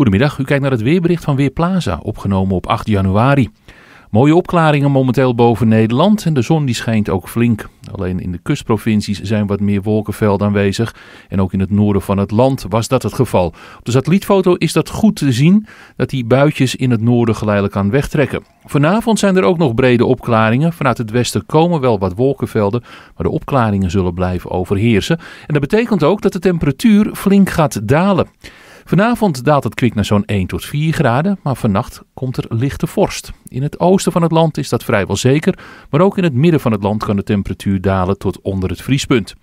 Goedemiddag, u kijkt naar het weerbericht van Weerplaza, opgenomen op 8 januari. Mooie opklaringen momenteel boven Nederland en de zon die schijnt ook flink. Alleen in de kustprovincies zijn wat meer wolkenvelden aanwezig. En ook in het noorden van het land was dat het geval. Op de satellietfoto is dat goed te zien dat die buitjes in het noorden geleidelijk aan wegtrekken. Vanavond zijn er ook nog brede opklaringen. Vanuit het westen komen wel wat wolkenvelden, maar de opklaringen zullen blijven overheersen. En dat betekent ook dat de temperatuur flink gaat dalen. Vanavond daalt het kwik naar zo'n 1 tot 4 graden, maar vannacht komt er lichte vorst. In het oosten van het land is dat vrijwel zeker, maar ook in het midden van het land kan de temperatuur dalen tot onder het vriespunt.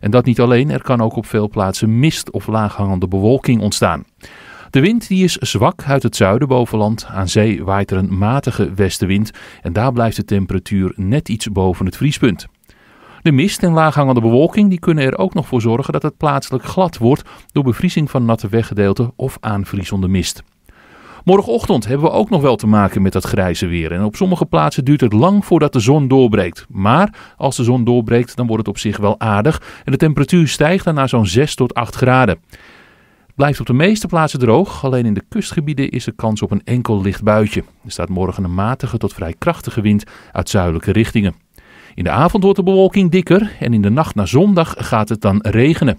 En dat niet alleen, er kan ook op veel plaatsen mist of laaghangende bewolking ontstaan. De wind die is zwak uit het zuiden bovenland. Aan zee waait er een matige westenwind en daar blijft de temperatuur net iets boven het vriespunt. De mist en laaghangende bewolking die kunnen er ook nog voor zorgen dat het plaatselijk glad wordt door bevriezing van natte weggedeelten of aanvriezende mist. Morgenochtend hebben we ook nog wel te maken met dat grijze weer. En op sommige plaatsen duurt het lang voordat de zon doorbreekt. Maar als de zon doorbreekt, dan wordt het op zich wel aardig. En de temperatuur stijgt dan naar zo'n 6 tot 8 graden. Het blijft op de meeste plaatsen droog. Alleen in de kustgebieden is er kans op een enkel licht buitje. Er staat morgen een matige tot vrij krachtige wind uit zuidelijke richtingen. In de avond wordt de bewolking dikker en in de nacht naar zondag gaat het dan regenen.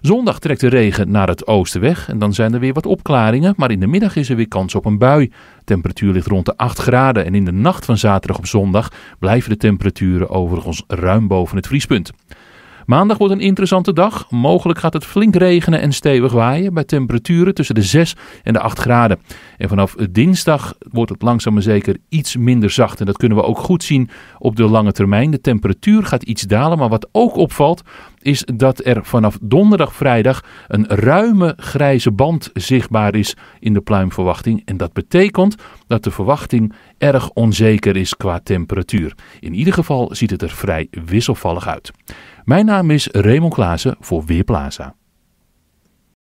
Zondag trekt de regen naar het oosten weg en dan zijn er weer wat opklaringen, maar in de middag is er weer kans op een bui. temperatuur ligt rond de 8 graden en in de nacht van zaterdag op zondag blijven de temperaturen overigens ruim boven het vriespunt. Maandag wordt een interessante dag. Mogelijk gaat het flink regenen en stevig waaien bij temperaturen tussen de 6 en de 8 graden. En vanaf dinsdag wordt het langzaam maar zeker iets minder zacht. En dat kunnen we ook goed zien op de lange termijn. De temperatuur gaat iets dalen, maar wat ook opvalt is dat er vanaf donderdag, vrijdag een ruime grijze band zichtbaar is in de pluimverwachting. En dat betekent dat de verwachting erg onzeker is qua temperatuur. In ieder geval ziet het er vrij wisselvallig uit. Mijn naam is Raymond Klaassen voor Weerplaza.